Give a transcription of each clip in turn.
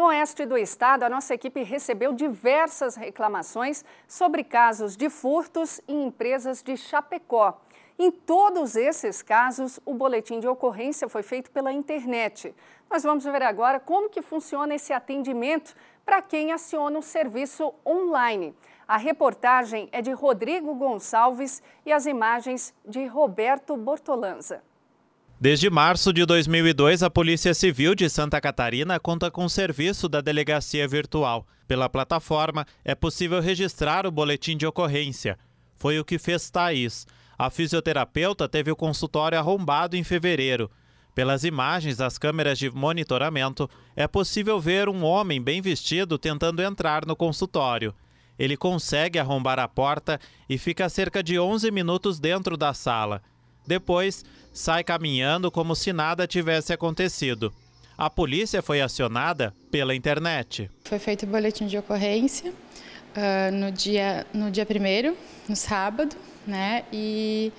No oeste do estado, a nossa equipe recebeu diversas reclamações sobre casos de furtos em empresas de Chapecó. Em todos esses casos, o boletim de ocorrência foi feito pela internet. Nós vamos ver agora como que funciona esse atendimento para quem aciona o serviço online. A reportagem é de Rodrigo Gonçalves e as imagens de Roberto Bortolanza. Desde março de 2002, a Polícia Civil de Santa Catarina conta com o serviço da delegacia virtual. Pela plataforma, é possível registrar o boletim de ocorrência. Foi o que fez Thaís. A fisioterapeuta teve o consultório arrombado em fevereiro. Pelas imagens das câmeras de monitoramento, é possível ver um homem bem vestido tentando entrar no consultório. Ele consegue arrombar a porta e fica cerca de 11 minutos dentro da sala. Depois, sai caminhando como se nada tivesse acontecido. A polícia foi acionada pela internet. Foi feito o boletim de ocorrência uh, no dia no dia primeiro, no sábado, né? E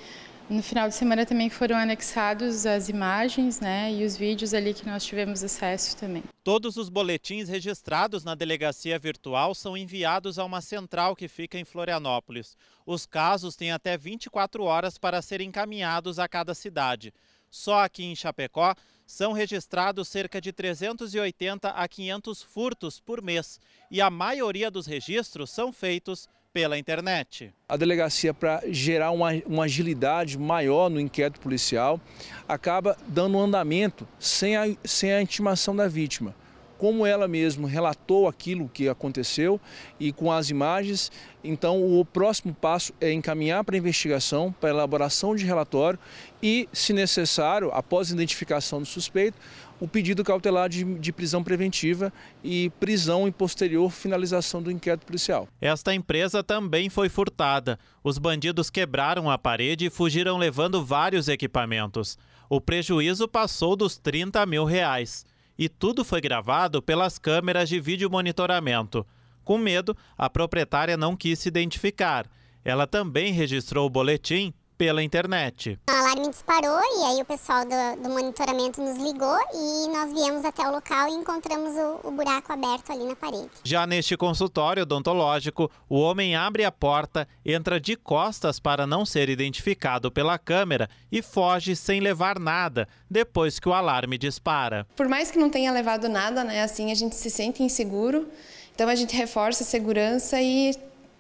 no final de semana também foram anexados as imagens né, e os vídeos ali que nós tivemos acesso também. Todos os boletins registrados na delegacia virtual são enviados a uma central que fica em Florianópolis. Os casos têm até 24 horas para serem encaminhados a cada cidade. Só aqui em Chapecó são registrados cerca de 380 a 500 furtos por mês e a maioria dos registros são feitos pela internet. A delegacia, para gerar uma, uma, agilidade maior no inquérito policial, acaba dando um andamento sem a, sem a intimação da vítima como ela mesma relatou aquilo que aconteceu e com as imagens. Então, o próximo passo é encaminhar para a investigação, para a elaboração de relatório e, se necessário, após a identificação do suspeito, o pedido cautelar de, de, prisão preventiva e prisão em posterior finalização do inquérito policial. Esta empresa também foi furtada. Os bandidos quebraram a parede e fugiram levando vários equipamentos. O prejuízo passou dos 30 mil reais e tudo foi gravado pelas câmeras de vídeo monitoramento. Com medo, a proprietária não quis se identificar. Ela também registrou o boletim pela internet. O alarme disparou e aí o pessoal do, do monitoramento nos ligou e nós viemos até o local e encontramos o, o buraco aberto ali na parede. Já neste consultório odontológico, o homem abre a porta, entra de costas para não ser identificado pela câmera e foge sem levar nada depois que o alarme dispara. Por mais que não tenha levado nada, né, assim a gente se sente inseguro. Então a gente reforça a segurança e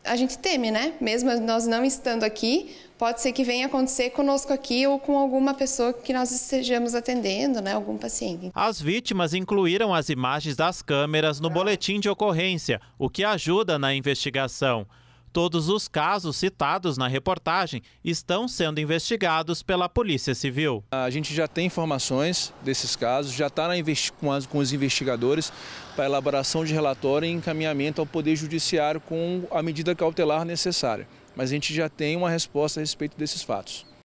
a gente teme, né? Mesmo nós não estando aqui, pode ser que venha acontecer conosco aqui ou com alguma pessoa que nós estejamos atendendo, né, algum paciente. As vítimas incluíram as imagens das câmeras no tá. boletim de ocorrência, o que ajuda na investigação. Todos os casos citados na reportagem estão sendo investigados pela Polícia Civil. A gente já tem informações desses casos, já tá está com, com os investigadores para elaboração de relatório e encaminhamento ao Poder Judiciário com a medida cautelar necessária. Mas a gente já tem uma resposta a respeito desses fatos.